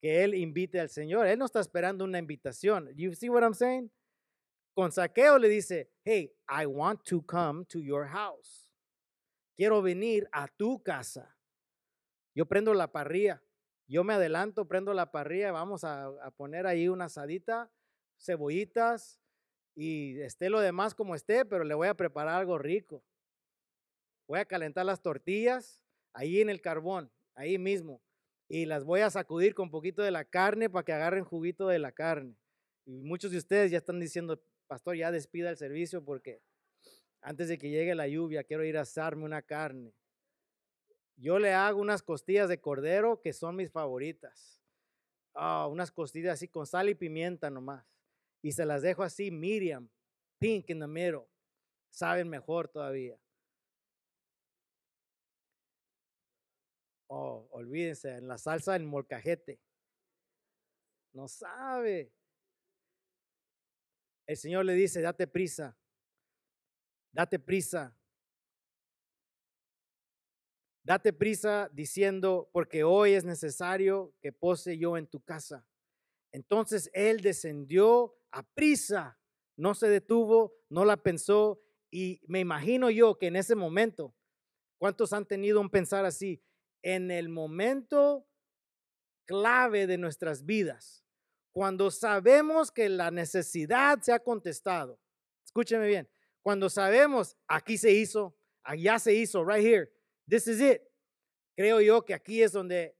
Que Él invite al Señor. Él no está esperando una invitación. You see what I'm saying? Con saqueo le dice, hey, I want to come to your house. Quiero venir a tu casa. Yo prendo la parrilla. Yo me adelanto, prendo la parrilla, vamos a, poner ahí una asadita, cebollitas y esté lo demás como esté, pero le voy a preparar algo rico. Voy a calentar las tortillas ahí en el carbón, ahí mismo, y las voy a sacudir con poquito de la carne para que agarren juguito de la carne. Y muchos de ustedes ya están diciendo, pastor, ya despida el servicio porque antes de que llegue la lluvia quiero ir a asarme una carne. Yo le hago unas costillas de cordero que son mis favoritas. Oh, unas costillas así con sal y pimienta nomás. Y se las dejo así, Miriam, pink in the middle. Saben mejor todavía. Oh, olvídense, en la salsa del molcajete. No sabe. El Señor le dice, date prisa, date prisa, Date prisa diciendo, porque hoy es necesario que pose yo en tu casa. Entonces él descendió a prisa, no se detuvo, no la pensó, y me imagino yo que en ese momento, ¿cuántos han tenido un pensar así? En el momento clave de nuestras vidas, cuando sabemos que la necesidad se ha contestado, escúcheme bien, cuando sabemos, aquí se hizo, allá se hizo, right here, This is it. Creo yo que aquí es donde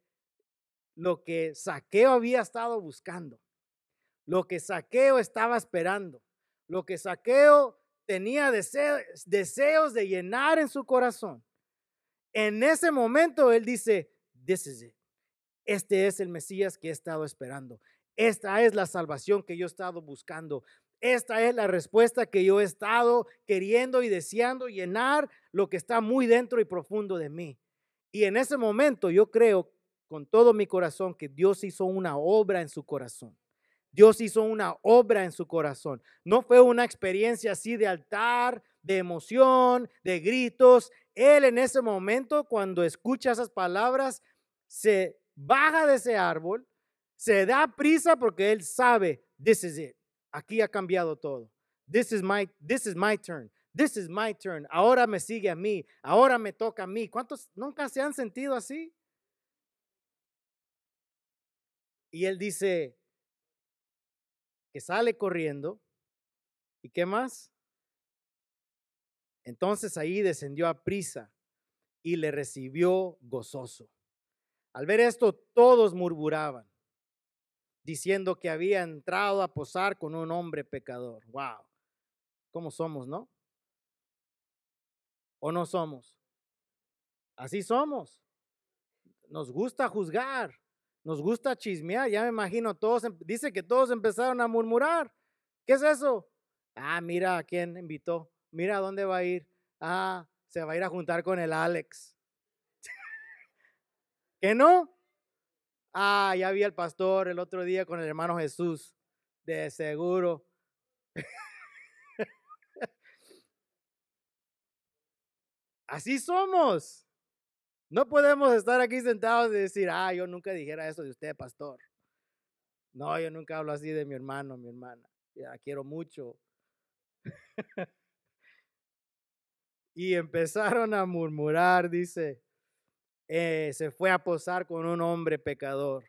lo que Saqueo había estado buscando, lo que Saqueo estaba esperando, lo que Saqueo tenía deseos, deseos de llenar en su corazón. En ese momento él dice, this is it. Este es el Mesías que he estado esperando. Esta es la salvación que yo he estado buscando. Esta es la respuesta que yo he estado queriendo y deseando llenar lo que está muy dentro y profundo de mí. Y en ese momento yo creo con todo mi corazón que Dios hizo una obra en su corazón. Dios hizo una obra en su corazón. No fue una experiencia así de altar, de emoción, de gritos. Él en ese momento, cuando escucha esas palabras, se baja de ese árbol, se da prisa porque él sabe, this is it. Aquí ha cambiado todo. This is my, this is my turn. This is my turn. Ahora me sigue a mí. Ahora me toca a mí. ¿Cuántos nunca se han sentido así? Y él dice que sale corriendo. ¿Y qué más? Entonces ahí descendió a prisa y le recibió gozoso. Al ver esto, todos murmuraban diciendo que había entrado a posar con un hombre pecador. ¡Wow! ¿Cómo somos, no? ¿O no somos? Así somos. Nos gusta juzgar, nos gusta chismear. Ya me imagino, todos, em, dice que todos empezaron a murmurar. ¿Qué es eso? Ah, mira a quién invitó, mira a dónde va a ir. Ah, se va a ir a juntar con el Alex. ¿Que no? Ah, ya vi al pastor el otro día con el hermano Jesús. De seguro. Así somos. No podemos estar aquí sentados y decir, ah, yo nunca dijera eso de usted, pastor. No, yo nunca hablo así de mi hermano, mi hermana. Ya, quiero mucho. y empezaron a murmurar, dice. Eh, se fue a posar con un hombre pecador.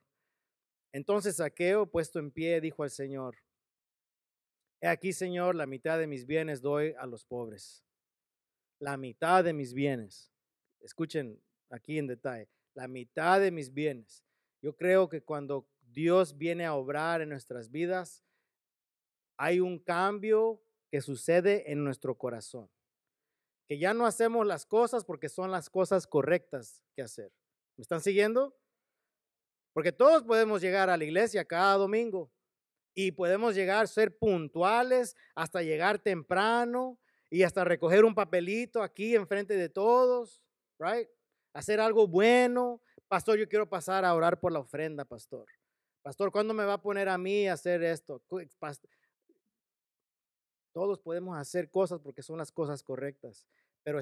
Entonces Saqueo, puesto en pie, dijo al Señor, He aquí, Señor, la mitad de mis bienes doy a los pobres. La mitad de mis bienes. Escuchen aquí en detalle. La mitad de mis bienes. Yo creo que cuando Dios viene a obrar en nuestras vidas, hay un cambio que sucede en nuestro corazón que ya no hacemos las cosas porque son las cosas correctas que hacer. ¿Me están siguiendo? Porque todos podemos llegar a la iglesia cada domingo y podemos llegar a ser puntuales hasta llegar temprano y hasta recoger un papelito aquí enfrente de todos, right? Hacer algo bueno. Pastor, yo quiero pasar a orar por la ofrenda, pastor. Pastor, ¿cuándo me va a poner a mí a hacer esto? Todos podemos hacer cosas porque son las cosas correctas, pero,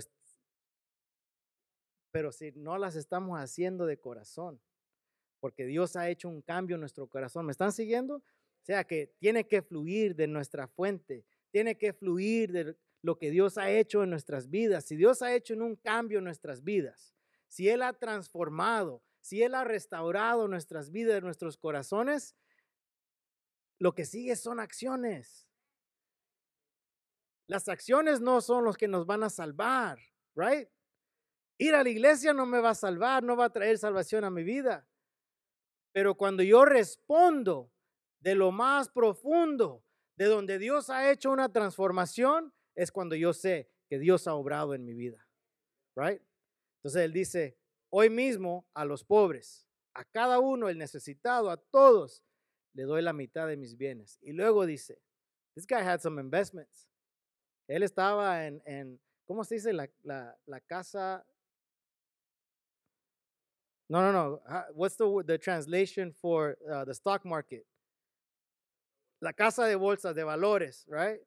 pero si no las estamos haciendo de corazón, porque Dios ha hecho un cambio en nuestro corazón. ¿Me están siguiendo? O sea que tiene que fluir de nuestra fuente, tiene que fluir de lo que Dios ha hecho en nuestras vidas. Si Dios ha hecho un cambio en nuestras vidas, si Él ha transformado, si Él ha restaurado nuestras vidas, nuestros corazones, lo que sigue son acciones. Las acciones no son los que nos van a salvar, right? Ir a la iglesia no me va a salvar, no va a traer salvación a mi vida. Pero cuando yo respondo de lo más profundo, de donde Dios ha hecho una transformación, es cuando yo sé que Dios ha obrado en mi vida, right? Entonces él dice, hoy mismo a los pobres, a cada uno, el necesitado, a todos, le doy la mitad de mis bienes. Y luego dice, this guy had some investments. Él estaba en, ¿cómo se dice? La, casa. No, no, no. Ah, what's the, the translation for uh, the stock market? La casa de bolsas, de valores, right?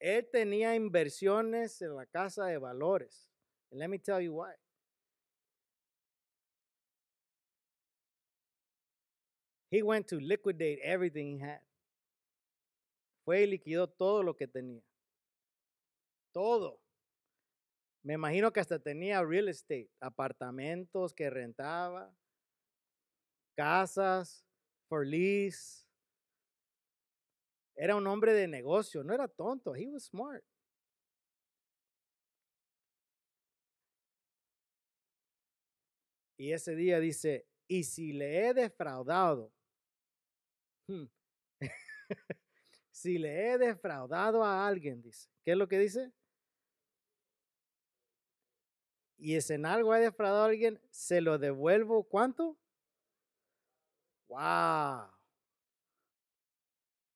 Él tenía inversiones en la casa de valores. And let me tell you why. He went to liquidate everything he had. Fue y liquidó todo lo que tenía todo. Me imagino que hasta tenía real estate, apartamentos que rentaba, casas, for lease. Era un hombre de negocio, no era tonto, he was smart. Y ese día dice, y si le he defraudado, hmm. si le he defraudado a alguien, dice, ¿qué es lo que dice? y es en algo ha defraudado a alguien, se lo devuelvo cuánto? ¡Wow!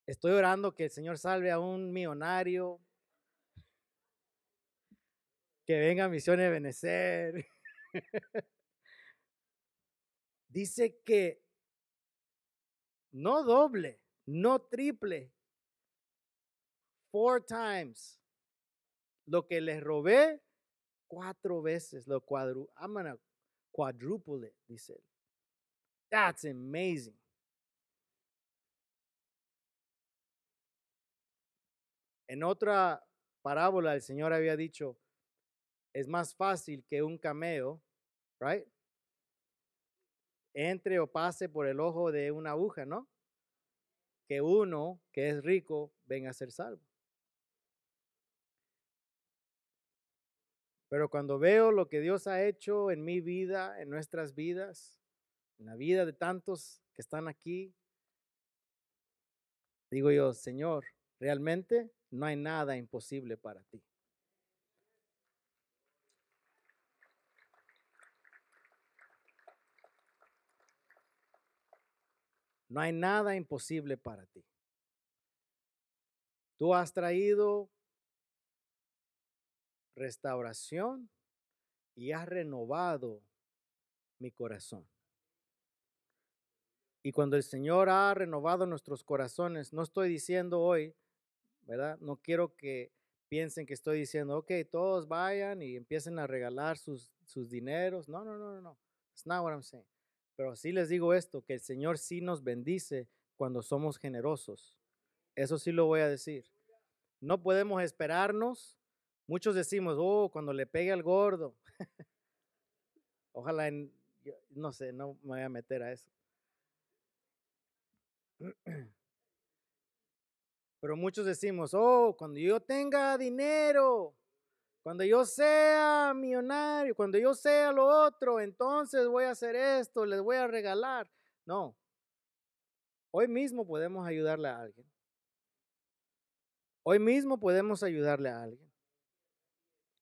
Estoy orando que el Señor salve a un millonario, que venga a Misiones Benecer. Dice que no doble, no triple, four times lo que les robé Cuatro veces lo cuadru I'm gonna quadruple it, dice él. That's amazing. En otra parábola, el Señor había dicho, es más fácil que un cameo, right? Entre o pase por el ojo de una aguja, ¿no? Que uno que es rico venga a ser salvo. Pero cuando veo lo que Dios ha hecho en mi vida, en nuestras vidas, en la vida de tantos que están aquí, digo yo, Señor, realmente no hay nada imposible para ti. No hay nada imposible para ti. Tú has traído restauración y ha renovado mi corazón. Y cuando el Señor ha renovado nuestros corazones, no estoy diciendo hoy, ¿verdad? No quiero que piensen que estoy diciendo, ok, todos vayan y empiecen a regalar sus, sus dineros. No, no, no, no, no. It's not what I'm saying. Pero sí les digo esto, que el Señor sí nos bendice cuando somos generosos. Eso sí lo voy a decir. No podemos esperarnos Muchos decimos, oh, cuando le pegue al gordo. Ojalá, no sé, no me voy a meter a eso. Pero muchos decimos, oh, cuando yo tenga dinero, cuando yo sea millonario, cuando yo sea lo otro, entonces voy a hacer esto, les voy a regalar. No. Hoy mismo podemos ayudarle a alguien. Hoy mismo podemos ayudarle a alguien.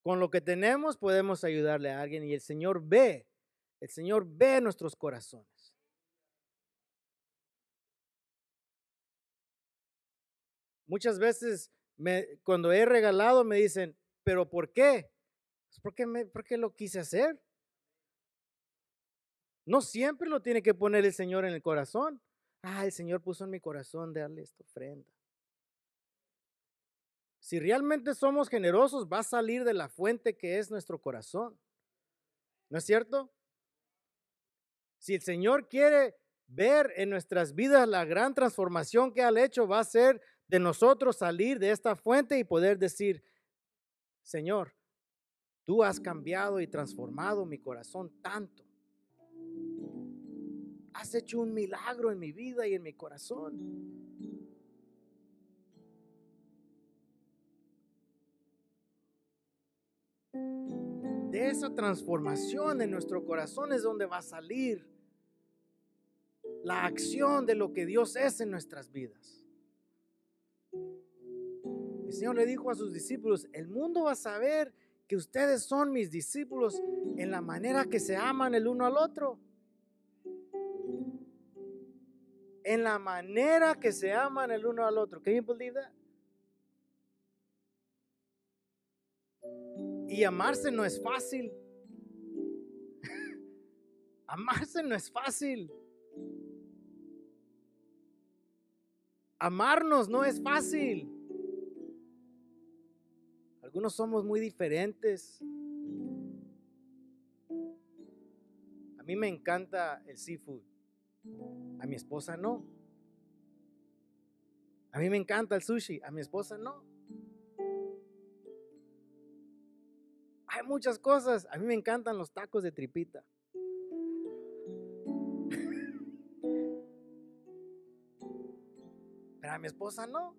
Con lo que tenemos podemos ayudarle a alguien y el Señor ve, el Señor ve nuestros corazones. Muchas veces me, cuando he regalado me dicen, pero ¿por qué? Pues, ¿Por qué, me, ¿Por qué lo quise hacer? No siempre lo tiene que poner el Señor en el corazón. Ah, el Señor puso en mi corazón darle esta ofrenda. Si realmente somos generosos, va a salir de la fuente que es nuestro corazón. ¿No es cierto? Si el Señor quiere ver en nuestras vidas la gran transformación que ha hecho, va a ser de nosotros salir de esta fuente y poder decir, Señor, tú has cambiado y transformado mi corazón tanto. Has hecho un milagro en mi vida y en mi corazón. De esa transformación en nuestro corazón es donde va a salir la acción de lo que Dios es en nuestras vidas. El Señor le dijo a sus discípulos, el mundo va a saber que ustedes son mis discípulos en la manera que se aman el uno al otro. En la manera que se aman el uno al otro. ¿Can you believe that? Y amarse no es fácil. amarse no es fácil. Amarnos no es fácil. Algunos somos muy diferentes. A mí me encanta el seafood. A mi esposa no. A mí me encanta el sushi. A mi esposa no. Hay muchas cosas. A mí me encantan los tacos de tripita. Pero a mi esposa no.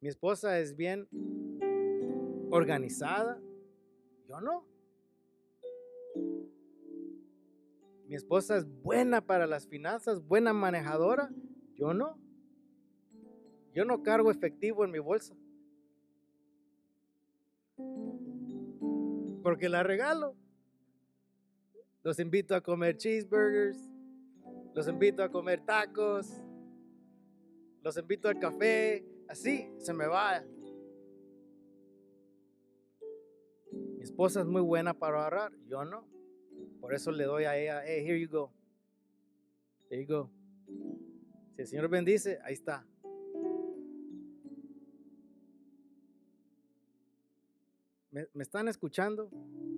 Mi esposa es bien organizada, yo no. Mi esposa es buena para las finanzas, buena manejadora, yo no. Yo no cargo efectivo en mi bolsa. Porque la regalo. Los invito a comer cheeseburgers. Los invito a comer tacos. Los invito al café. Así se me va. Mi esposa es muy buena para ahorrar. Yo no. Por eso le doy a ella, hey, here you go. Here you go. Si el Señor bendice, ahí está. ¿Me, están escuchando?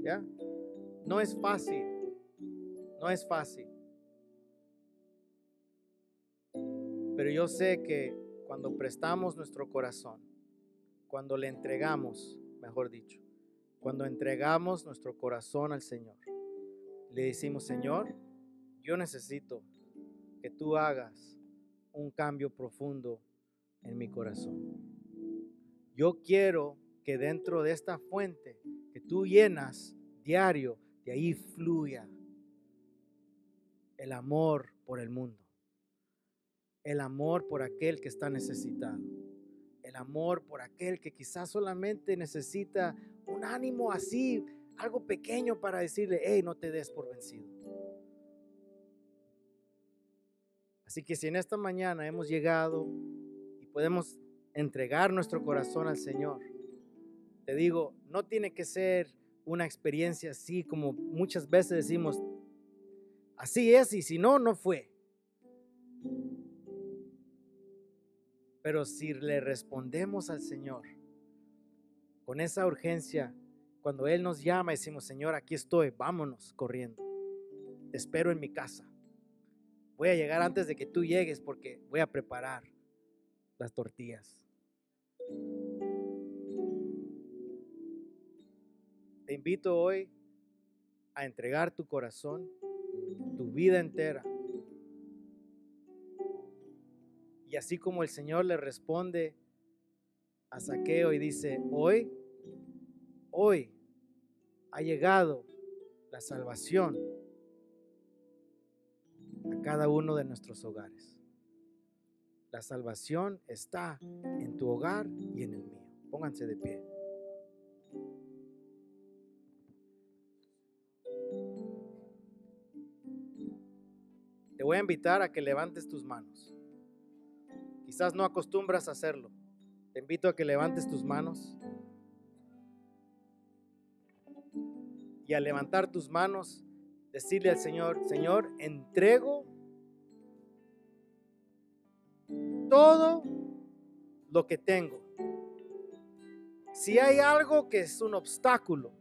¿Ya? No es fácil. No es fácil. Pero yo sé que cuando prestamos nuestro corazón, cuando le entregamos, mejor dicho, cuando entregamos nuestro corazón al Señor, le decimos, Señor, yo necesito que tú hagas un cambio profundo en mi corazón. Yo quiero que dentro de esta fuente que tú llenas diario, de ahí fluya el amor por el mundo, el amor por aquel que está necesitado, el amor por aquel que quizás solamente necesita un ánimo así, algo pequeño para decirle, hey, no te des por vencido. Así que si en esta mañana hemos llegado y podemos entregar nuestro corazón al Señor, te digo, no tiene que ser una experiencia así como muchas veces decimos, así es y si no, no fue. Pero si le respondemos al Señor con esa urgencia, cuando Él nos llama, decimos, Señor, aquí estoy, vámonos corriendo. Te espero en mi casa. Voy a llegar antes de que tú llegues porque voy a preparar las tortillas. Te invito hoy a entregar tu corazón, tu vida entera. Y así como el Señor le responde a Saqueo y dice, hoy, hoy ha llegado la salvación a cada uno de nuestros hogares. La salvación está en tu hogar y en el mío. Pónganse de pie. voy a invitar a que levantes tus manos. Quizás no acostumbras a hacerlo. Te invito a que levantes tus manos. Y al levantar tus manos, decirle al Señor, Señor, entrego todo lo que tengo. Si hay algo que es un obstáculo,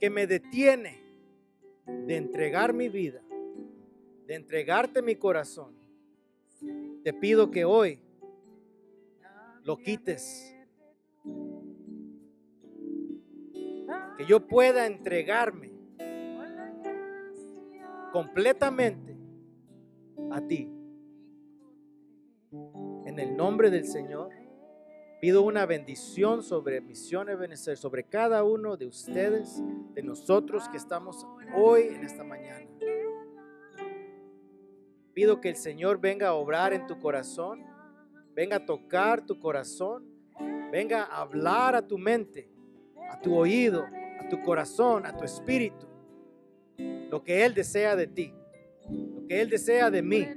que me detiene de entregar mi vida, de entregarte mi corazón, te pido que hoy lo quites. Que yo pueda entregarme completamente a ti. En el nombre del Señor, pido una bendición sobre Misiones sobre cada uno de ustedes, de nosotros que estamos hoy en esta mañana pido que el Señor venga a obrar en tu corazón, venga a tocar tu corazón, venga a hablar a tu mente, a tu oído, a tu corazón, a tu espíritu, lo que Él desea de ti, lo que Él desea de mí.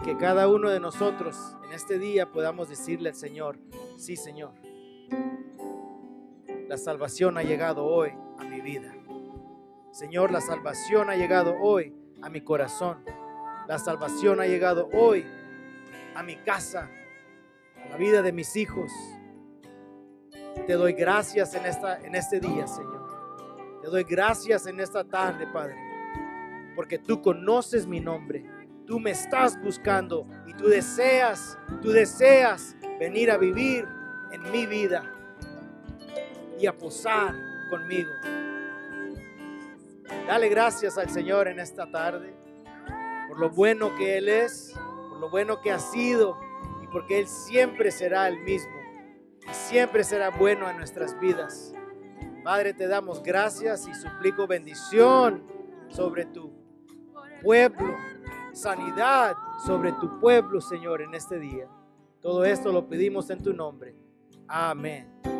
Y que cada uno de nosotros en este día podamos decirle al Señor, sí Señor, la salvación ha llegado hoy a mi vida. Señor, la salvación ha llegado hoy a mi corazón. La salvación ha llegado hoy a mi casa, a la vida de mis hijos. Te doy gracias en, esta, en este día, Señor. Te doy gracias en esta tarde, Padre, porque tú conoces mi nombre. Tú me estás buscando y tú deseas, tú deseas venir a vivir en mi vida y a posar conmigo. Dale gracias al Señor en esta tarde por lo bueno que Él es, por lo bueno que ha sido y porque Él siempre será el mismo. Y siempre será bueno en nuestras vidas. Padre, te damos gracias y suplico bendición sobre tu pueblo, sanidad sobre tu pueblo, Señor, en este día. Todo esto lo pedimos en tu nombre. Amén.